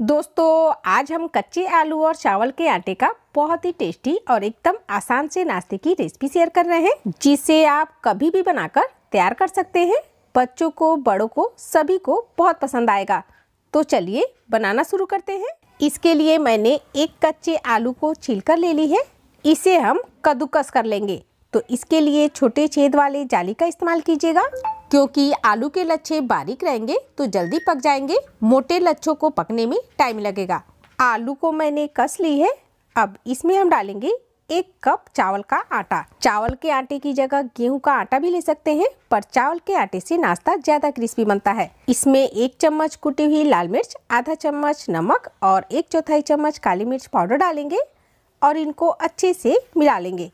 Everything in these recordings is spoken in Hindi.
दोस्तों आज हम कच्चे आलू और चावल के आटे का बहुत ही टेस्टी और एकदम आसान से नाश्ते की रेसिपी शेयर कर रहे हैं जिसे आप कभी भी बनाकर तैयार कर सकते हैं बच्चों को बड़ों को सभी को बहुत पसंद आएगा तो चलिए बनाना शुरू करते हैं इसके लिए मैंने एक कच्चे आलू को छील कर ले ली है इसे हम कद्दूकस कर लेंगे तो इसके लिए छोटे छेद वाले जाली का इस्तेमाल कीजिएगा क्योंकि आलू के लच्छे बारीक रहेंगे तो जल्दी पक जाएंगे मोटे लच्छों को पकने में टाइम लगेगा आलू को मैंने कस ली है अब इसमें हम डालेंगे एक कप चावल का आटा चावल के आटे की जगह गेहूं का आटा भी ले सकते हैं पर चावल के आटे से नाश्ता ज्यादा क्रिस्पी बनता है इसमें एक चम्मच कुटी हुई लाल मिर्च आधा चम्मच नमक और एक चौथाई चम्मच काली मिर्च पाउडर डालेंगे और इनको अच्छे से मिला लेंगे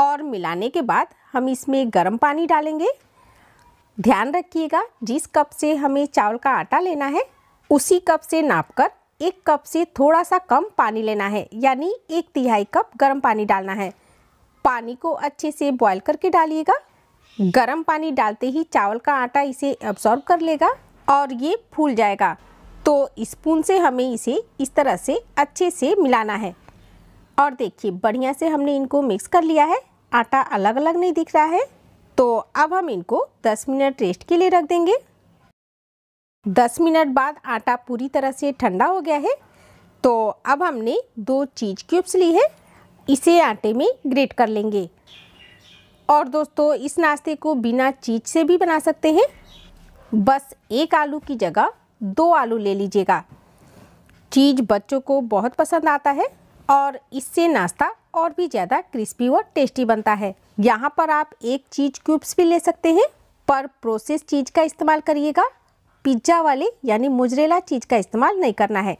और मिलाने के बाद हम इसमें गर्म पानी डालेंगे ध्यान रखिएगा जिस कप से हमें चावल का आटा लेना है उसी कप से नाप कर एक कप से थोड़ा सा कम पानी लेना है यानी एक तिहाई कप गर्म पानी डालना है पानी को अच्छे से बॉईल करके डालिएगा गर्म पानी डालते ही चावल का आटा इसे एब्सॉर्ब कर लेगा और ये फूल जाएगा तो स्पून से हमें इसे इस तरह से अच्छे से मिलाना है और देखिए बढ़िया से हमने इनको मिक्स कर लिया है आटा अलग अलग नहीं दिख रहा है तो अब हम इनको 10 मिनट रेस्ट के लिए रख देंगे 10 मिनट बाद आटा पूरी तरह से ठंडा हो गया है तो अब हमने दो चीज़ क्यूब्स ली है इसे आटे में ग्रेट कर लेंगे और दोस्तों इस नाश्ते को बिना चीज से भी बना सकते हैं बस एक आलू की जगह दो आलू ले लीजिएगा चीज बच्चों को बहुत पसंद आता है और इससे नाश्ता और भी ज़्यादा क्रिस्पी और टेस्टी बनता है यहाँ पर आप एक चीज़ क्यूब्स भी ले सकते हैं पर प्रोसेस चीज़ का इस्तेमाल करिएगा पिज्ज़ा वाले यानी मुजरेला चीज़ का इस्तेमाल नहीं करना है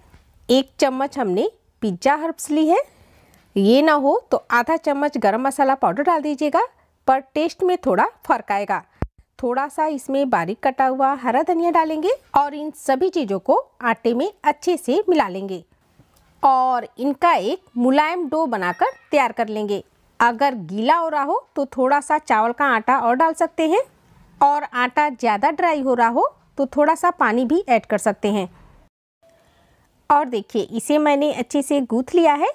एक चम्मच हमने पिज्ज़ा हर्ब्स ली है ये ना हो तो आधा चम्मच गरम मसाला पाउडर डाल दीजिएगा पर टेस्ट में थोड़ा फर्क आएगा थोड़ा सा इसमें बारीक कटा हुआ हरा धनिया डालेंगे और इन सभी चीज़ों को आटे में अच्छे से मिला लेंगे और इनका एक मुलायम डो बनाकर तैयार कर लेंगे अगर गीला हो रहा हो तो थोड़ा सा चावल का आटा और डाल सकते हैं और आटा ज़्यादा ड्राई हो रहा हो तो थोड़ा सा पानी भी ऐड कर सकते हैं और देखिए इसे मैंने अच्छे से गूँथ लिया है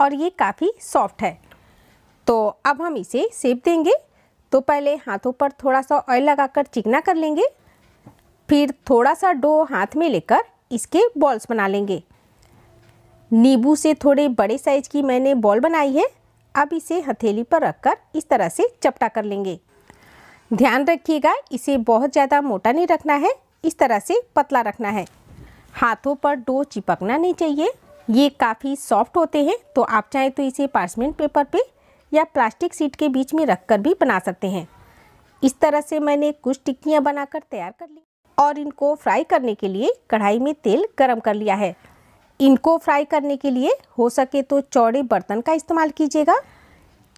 और ये काफ़ी सॉफ्ट है तो अब हम इसे सेब देंगे तो पहले हाथों पर थोड़ा सा ऑयल लगाकर चिकना कर लेंगे फिर थोड़ा सा डो हाथ में लेकर इसके बॉल्स बना लेंगे नींबू से थोड़े बड़े साइज की मैंने बॉल बनाई है अब इसे हथेली पर रखकर इस तरह से चपटा कर लेंगे ध्यान रखिएगा इसे बहुत ज़्यादा मोटा नहीं रखना है इस तरह से पतला रखना है हाथों पर डो चिपकना नहीं चाहिए ये काफ़ी सॉफ्ट होते हैं तो आप चाहें तो इसे पार्समेंट पेपर पे या प्लास्टिक सीट के बीच में रख कर भी बना सकते हैं इस तरह से मैंने कुछ टिक्कियाँ बनाकर तैयार कर ली और इनको फ्राई करने के लिए कढ़ाई में तेल गरम कर लिया है इनको फ्राई करने के लिए हो सके तो चौड़े बर्तन का इस्तेमाल कीजिएगा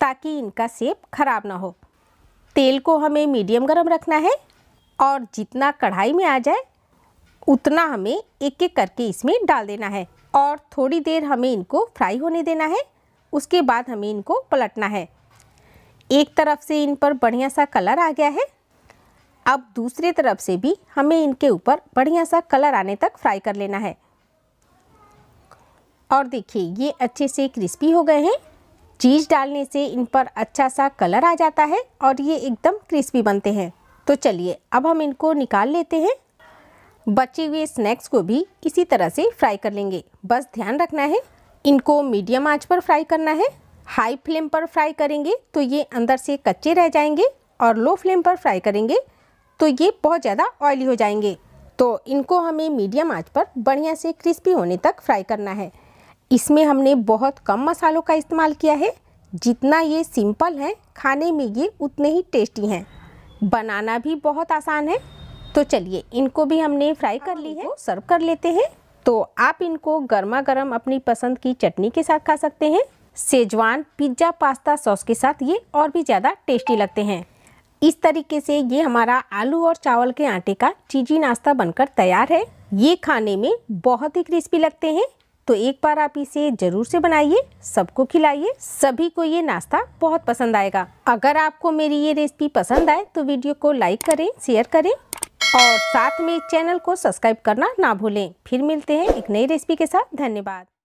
ताकि इनका सेप खराब ना हो तेल को हमें मीडियम गरम रखना है और जितना कढ़ाई में आ जाए उतना हमें एक एक करके इसमें डाल देना है और थोड़ी देर हमें इनको फ्राई होने देना है उसके बाद हमें इनको पलटना है एक तरफ से इन पर बढ़िया सा कलर आ गया है अब दूसरे तरफ से भी हमें इनके ऊपर बढ़िया सा कलर आने तक फ्राई कर लेना है और देखिए ये अच्छे से क्रिस्पी हो गए हैं चीज़ डालने से इन पर अच्छा सा कलर आ जाता है और ये एकदम क्रिस्पी बनते हैं तो चलिए अब हम इनको निकाल लेते हैं बचे हुए स्नैक्स को भी इसी तरह से फ्राई कर लेंगे बस ध्यान रखना है इनको मीडियम आंच पर फ्राई करना है हाई फ्लेम पर फ्राई करेंगे तो ये अंदर से कच्चे रह जाएंगे और लो फ्लेम पर फ्राई करेंगे तो ये बहुत ज़्यादा ऑयली हो जाएंगे तो इनको हमें मीडियम आंच पर बढ़िया से क्रिस्पी होने तक फ्राई करना है इसमें हमने बहुत कम मसालों का इस्तेमाल किया है जितना ये सिंपल है खाने में ये उतने ही टेस्टी हैं बनाना भी बहुत आसान है तो चलिए इनको भी हमने फ्राई कर ली है सर्व कर लेते हैं तो आप इनको गर्मा गर्म अपनी पसंद की चटनी के साथ खा सकते हैं सेजवान पिज्ज़ा पास्ता सॉस के साथ ये और भी ज़्यादा टेस्टी लगते हैं इस तरीके से ये हमारा आलू और चावल के आटे का चीजी नाश्ता बनकर तैयार है ये खाने में बहुत ही क्रिस्पी लगते हैं तो एक बार आप इसे ज़रूर से बनाइए सबको खिलाइए सभी को ये नाश्ता बहुत पसंद आएगा अगर आपको मेरी ये रेसिपी पसंद आए तो वीडियो को लाइक करें शेयर करें और साथ में चैनल को सब्सक्राइब करना ना भूलें फिर मिलते हैं एक नई रेसिपी के साथ धन्यवाद